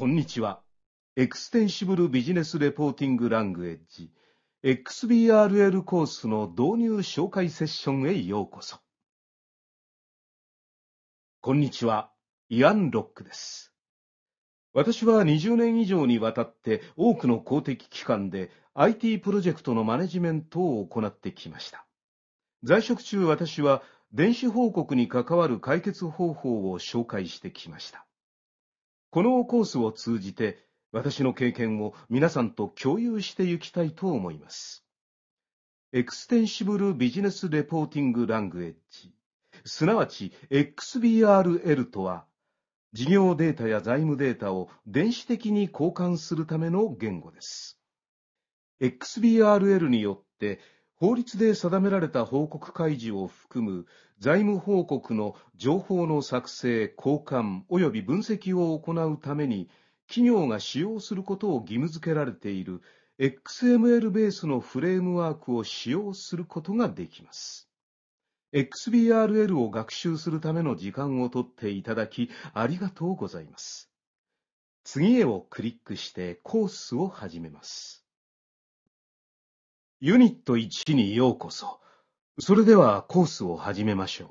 こんにちは。エクステンシブルビジネスレポーティングラングエッジ XBRL コースの導入紹介セッションへようこそ。こんにちは。イアン・ロックです。私は20年以上にわたって多くの公的機関で IT プロジェクトのマネジメントを行ってきました。在職中私は電子報告に関わる解決方法を紹介してきました。このコースを通じて私の経験を皆さんと共有していきたいと思います。エクステンシブルビジネスレポーティングラングエッジ、すなわち XBRL とは、事業データや財務データを電子的に交換するための言語です。XBRL によって法律で定められた報告開示を含む財務報告の情報の作成、交換及び分析を行うために企業が使用することを義務付けられている XML ベースのフレームワークを使用することができます。XBRL を学習するための時間をとっていただきありがとうございます。次へをクリックしてコースを始めます。ユニット1にようこそ。それではコースを始めましょ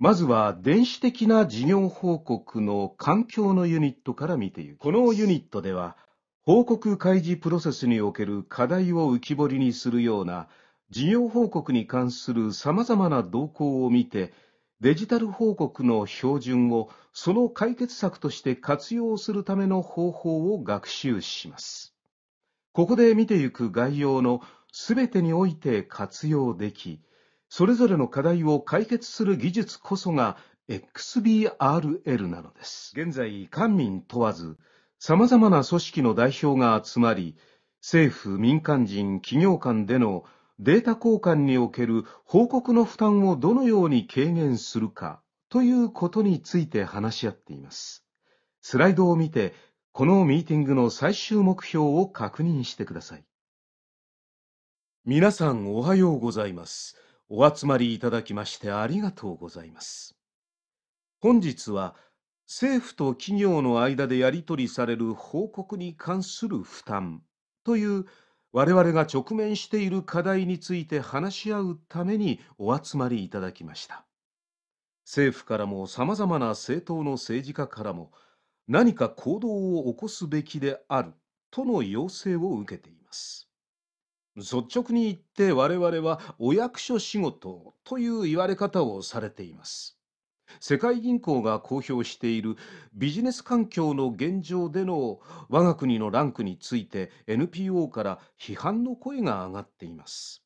う。まずは電子的な事業報告の環境のユニットから見ていく。このユニットでは、報告開示プロセスにおける課題を浮き彫りにするような事業報告に関する様々な動向を見て、デジタル報告の標準をその解決策として活用するための方法を学習します。ここで見ていく概要のすべてにおいて活用でき、それぞれの課題を解決する技術こそが XBRL なのです。現在、官民問わず、様々な組織の代表が集まり、政府、民間人、企業間でのデータ交換における報告の負担をどのように軽減するかということについて話し合っています。スライドを見て、このミーティングの最終目標を確認してください。皆さんおはようございます。お集まりいただきましてありがとうございます。本日は政府と企業の間でやり取りされる報告に関する負担という我々が直面している課題について話し合うためにお集まりいただきました。政府からもさまざまな政党の政治家からも何か行動を起こすべきであるとの要請を受けています。率直に言って我々はお役所仕事という言われ方をされています。世界銀行が公表しているビジネス環境の現状での我が国のランクについて NPO から批判の声が上がっています。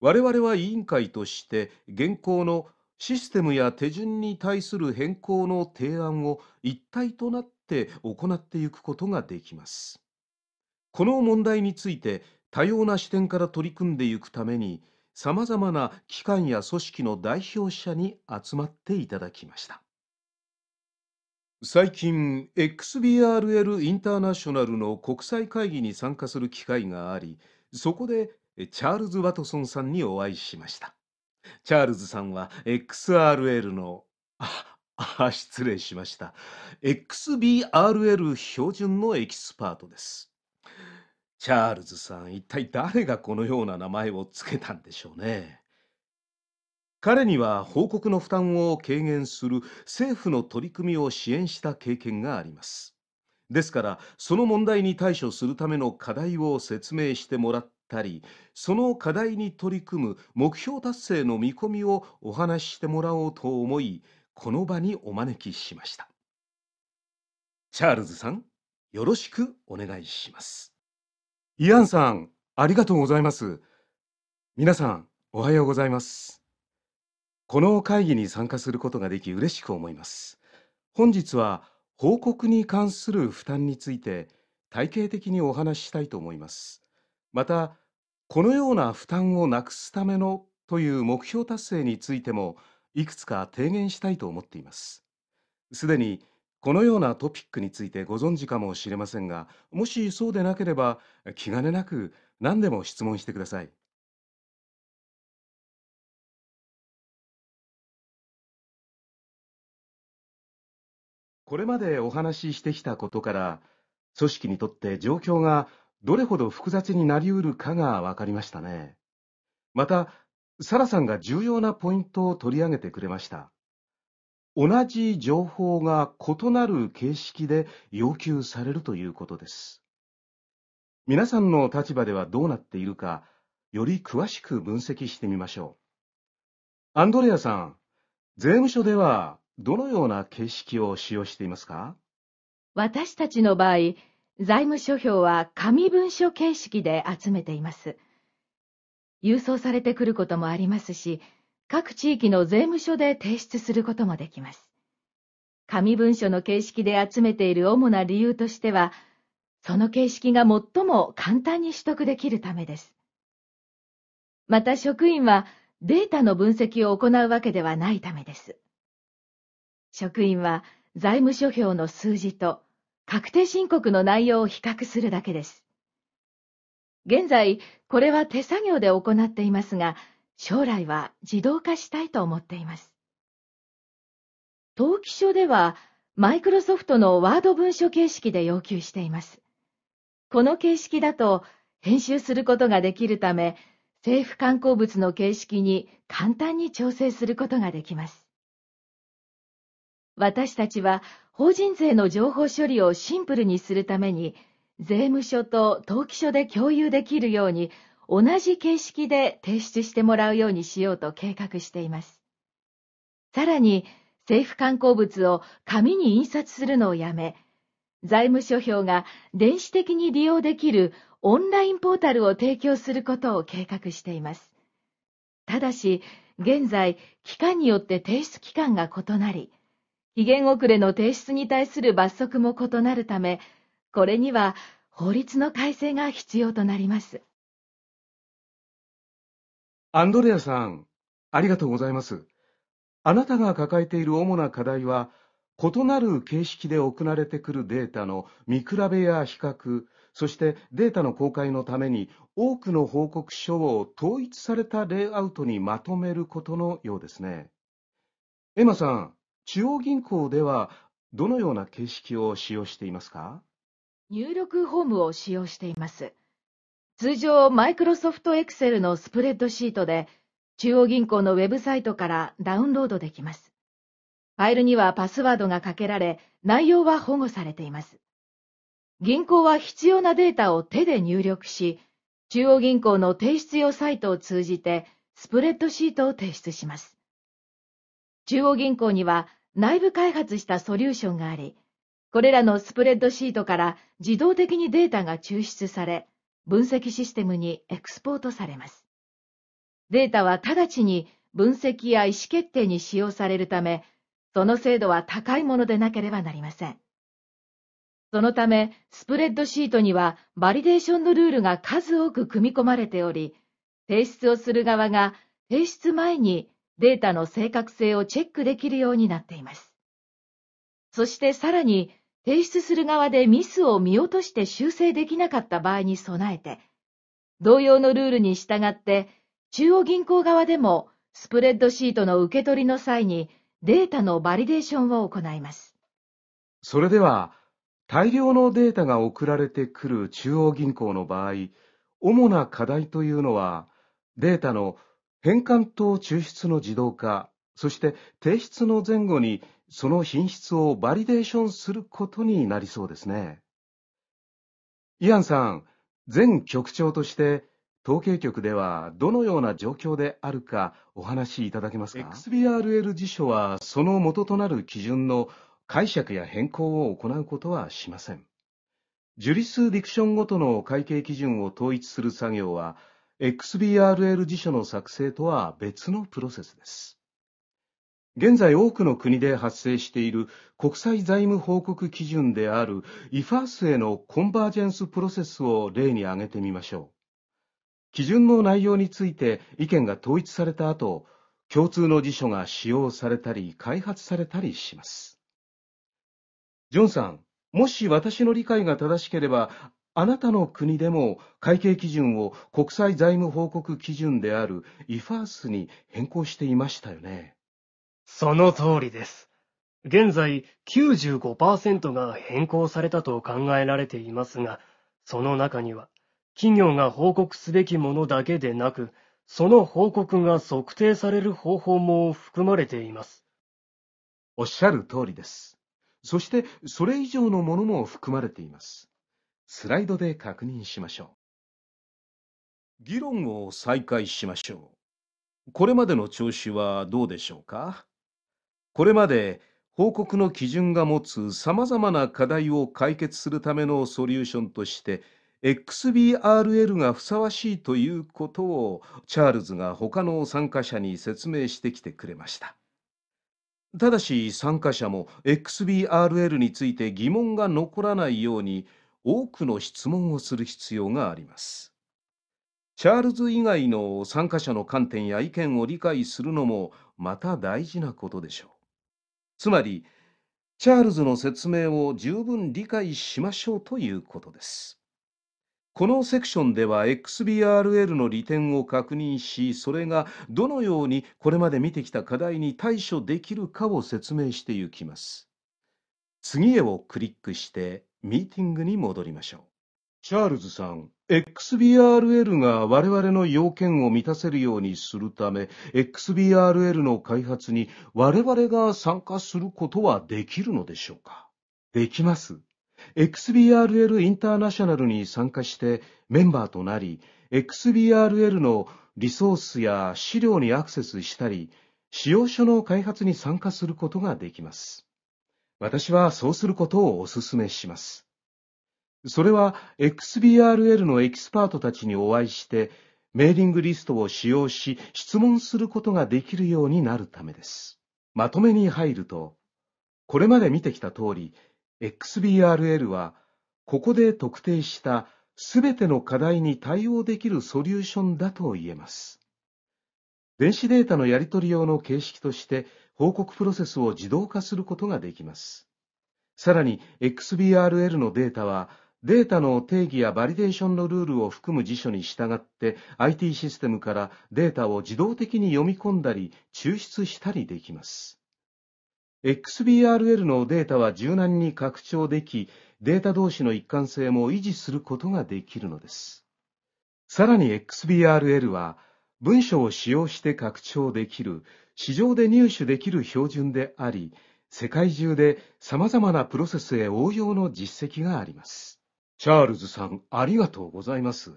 我々は委員会として現行のシステムや手順に対する変更の提案を一体となって行っていくことができます。この問題について多様な視点から取り組んでいくためにさまざまな機関や組織の代表者に集まっていただきました最近 XBRL インターナショナルの国際会議に参加する機会がありそこでチャールズ・ワトソンさんにお会いしましたチャールズさんは XRL のああ失礼しました XBRL 標準のエキスパートですチャールズさん、一体誰がこのような名前をつけたんでしょうね。彼には報告の負担を軽減する政府の取り組みを支援した経験があります。ですから、その問題に対処するための課題を説明してもらったり、その課題に取り組む目標達成の見込みをお話ししてもらおうと思い、この場にお招きしました。チャールズさん、よろしくお願いします。イアンさん、ありがとうございます。皆さん、おはようございます。この会議に参加することができ嬉しく思います。本日は報告に関する負担について体系的にお話ししたいと思います。また、このような負担をなくすためのという目標達成についてもいくつか提言したいと思っています。すでにこのようなトピックについてご存知かもしれませんが、もしそうでなければ、気兼ねなく何でも質問してください。これまでお話ししてきたことから、組織にとって状況がどれほど複雑になりうるかが分かりましたね。また、サラさんが重要なポイントを取り上げてくれました。同じ情報が異なる形式で要求されるということです。皆さんの立場ではどうなっているか、より詳しく分析してみましょう。アンドレアさん、税務署ではどのような形式を使用していますか私たちの場合、財務諸表は紙文書形式で集めています。郵送されてくることもありますし、各地域の税務署で提出することもできます。紙文書の形式で集めている主な理由としては、その形式が最も簡単に取得できるためです。また職員はデータの分析を行うわけではないためです。職員は財務諸表の数字と確定申告の内容を比較するだけです。現在、これは手作業で行っていますが、将来は自動化したいと思っています。登記書では、マイクロソフトのワード文書形式で要求しています。この形式だと、編集することができるため、政府刊行物の形式に簡単に調整することができます。私たちは法人税の情報処理をシンプルにするために、税務署と登記書で共有できるように同じ形式で提出してもらうようにしようと計画しています。さらに、政府刊行物を紙に印刷するのをやめ、財務諸表が電子的に利用できるオンラインポータルを提供することを計画しています。ただし、現在、期間によって提出期間が異なり、期限遅れの提出に対する罰則も異なるため、これには法律の改正が必要となります。アンドレアさん、ありがとうございます。あなたが抱えている主な課題は、異なる形式で送られてくるデータの見比べや比較、そしてデータの公開のために多くの報告書を統一されたレイアウトにまとめることのようですね。エマさん、中央銀行ではどのような形式を使用していますか入力フォームを使用しています。通常、マイクロソフトエクセルのスプレッドシートで、中央銀行のウェブサイトからダウンロードできます。ファイルにはパスワードがかけられ、内容は保護されています。銀行は必要なデータを手で入力し、中央銀行の提出用サイトを通じて、スプレッドシートを提出します。中央銀行には内部開発したソリューションがあり、これらのスプレッドシートから自動的にデータが抽出され、分析システムにエクスポートされます。データは直ちに分析や意思決定に使用されるため、その精度は高いものでなければなりません。そのため、スプレッドシートにはバリデーションのルールが数多く組み込まれており、提出をする側が提出前にデータの正確性をチェックできるようになっています。そしてさらに、提出する側でミスを見落として修正できなかった場合に備えて、同様のルールに従って、中央銀行側でもスプレッドシートの受け取りの際にデータのバリデーションを行います。それでは、大量のデータが送られてくる中央銀行の場合、主な課題というのは、データの変換と抽出の自動化、そして提出の前後にその品質をバリデーションすることになりそうですね。イアンさん、前局長として統計局ではどのような状況であるかお話しいただけますか ?XBRL 辞書はその元となる基準の解釈や変更を行うことはしません。ジュリスディクションごとの会計基準を統一する作業は XBRL 辞書の作成とは別のプロセスです。現在多くの国で発生している国際財務報告基準である IFAS へのコンバージェンスプロセスを例に挙げてみましょう。基準の内容について意見が統一された後、共通の辞書が使用されたり開発されたりします。ジョンさん、もし私の理解が正しければ、あなたの国でも会計基準を国際財務報告基準である IFAS に変更していましたよね。その通りです。現在95%が変更されたと考えられていますが、その中には、企業が報告すべきものだけでなく、その報告が測定される方法も含まれています。おっしゃる通りです。そして、それ以上のものも含まれています。スライドで確認しましょう。議論を再開しましょう。これまでの調子はどうでしょうかこれまで報告の基準が持つさまざまな課題を解決するためのソリューションとして XBRL がふさわしいということをチャールズが他の参加者に説明してきてくれましたただし参加者も XBRL について疑問が残らないように多くの質問をする必要がありますチャールズ以外の参加者の観点や意見を理解するのもまた大事なことでしょうつまり、チャールズの説明を十分理解しましょうということです。このセクションでは XBRL の利点を確認し、それがどのようにこれまで見てきた課題に対処できるかを説明していきます。次へをクリックして、ミーティングに戻りましょう。チャールズさん、XBRL が我々の要件を満たせるようにするため、XBRL の開発に我々が参加することはできるのでしょうかできます。XBRL インターナショナルに参加してメンバーとなり、XBRL のリソースや資料にアクセスしたり、使用書の開発に参加することができます。私はそうすることをお勧めします。それは XBRL のエキスパートたちにお会いして、メーリングリストを使用し、質問することができるようになるためです。まとめに入ると、これまで見てきた通り、XBRL は、ここで特定したすべての課題に対応できるソリューションだと言えます。電子データのやり取り用の形式として、報告プロセスを自動化することができます。さらに、XBRL のデータは、データの定義やバリデーションのルールを含む辞書に従って IT システムからデータを自動的に読み込んだり抽出したりできます。XBRL のデータは柔軟に拡張でき、データ同士の一貫性も維持することができるのです。さらに XBRL は文章を使用して拡張できる、市場で入手できる標準であり、世界中で様々なプロセスへ応用の実績があります。チャールズさん、ありがとうございます。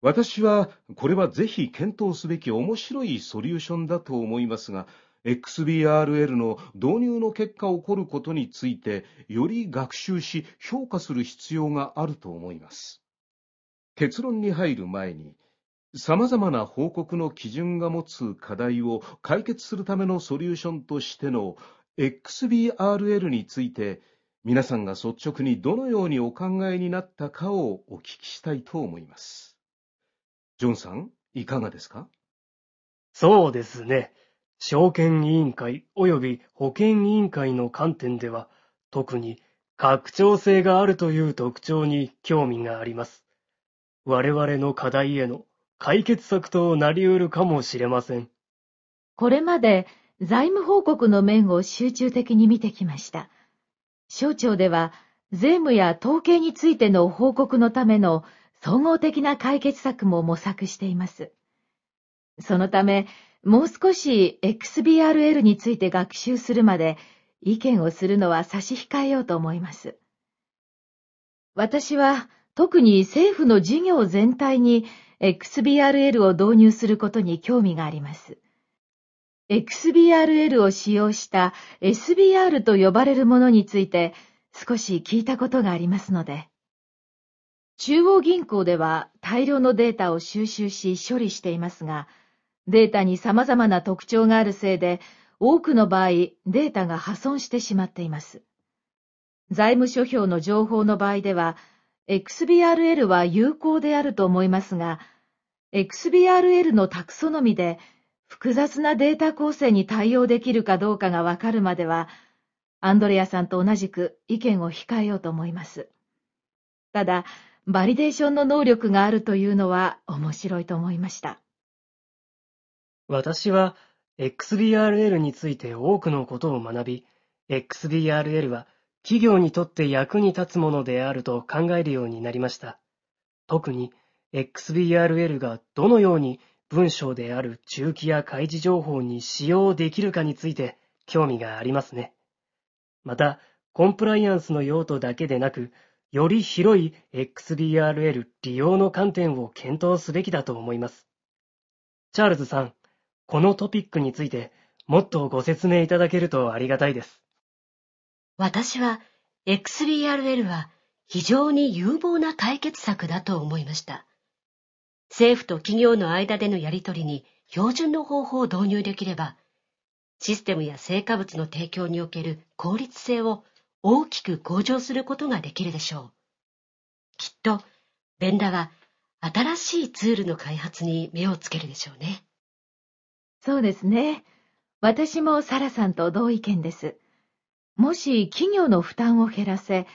私は、これはぜひ検討すべき面白いソリューションだと思いますが、XBRL の導入の結果起こることについて、より学習し評価する必要があると思います。結論に入る前に、様々な報告の基準が持つ課題を解決するためのソリューションとしての XBRL について、皆さんが率直にどのようにお考えになったかをお聞きしたいと思います。ジョンさん、いかがですかそうですね。証券委員会及び保険委員会の観点では、特に拡張性があるという特徴に興味があります。我々の課題への解決策となり得るかもしれません。これまで財務報告の面を集中的に見てきました。省庁では、税務や統計についての報告のための総合的な解決策も模索しています。そのため、もう少し XBRL について学習するまで意見をするのは差し控えようと思います。私は特に政府の事業全体に XBRL を導入することに興味があります。XBRL を使用した SBR と呼ばれるものについて少し聞いたことがありますので。中央銀行では大量のデータを収集し処理していますが、データに様々な特徴があるせいで、多くの場合、データが破損してしまっています。財務諸表の情報の場合では、XBRL は有効であると思いますが、XBRL のタクソノミで複雑なデータ構成に対応できるかどうかがわかるまでは、アンドレアさんと同じく意見を控えようと思います。ただ、バリデーションの能力があるというのは面白いと思いました。私は XBRL について多くのことを学び、XBRL は企業にとって役に立つものであると考えるようになりました。特に XBRL がどのように文章である中期や開示情報に使用できるかについて興味がありますね。また、コンプライアンスの用途だけでなく、より広い XBRL 利用の観点を検討すべきだと思います。チャールズさん、このトピックについてもっとご説明いただけるとありがたいです。私は XBRL は非常に有望な解決策だと思いました。政府と企業の間でのやり取りに標準の方法を導入できれば、システムや成果物の提供における効率性を大きく向上することができるでしょう。きっと、ベンダは新しいツールの開発に目をつけるでしょうね。そうですね。私もサラさんと同意見です。もし企業の負担を減らせ、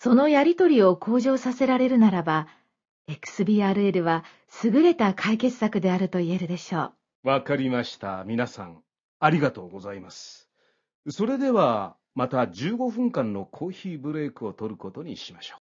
そのやりとりを向上させられるならば、XBRL は優れた解決策であると言えるでしょう。わかりました。皆さん、ありがとうございます。それでは、また15分間のコーヒーブレイクを取ることにしましょう。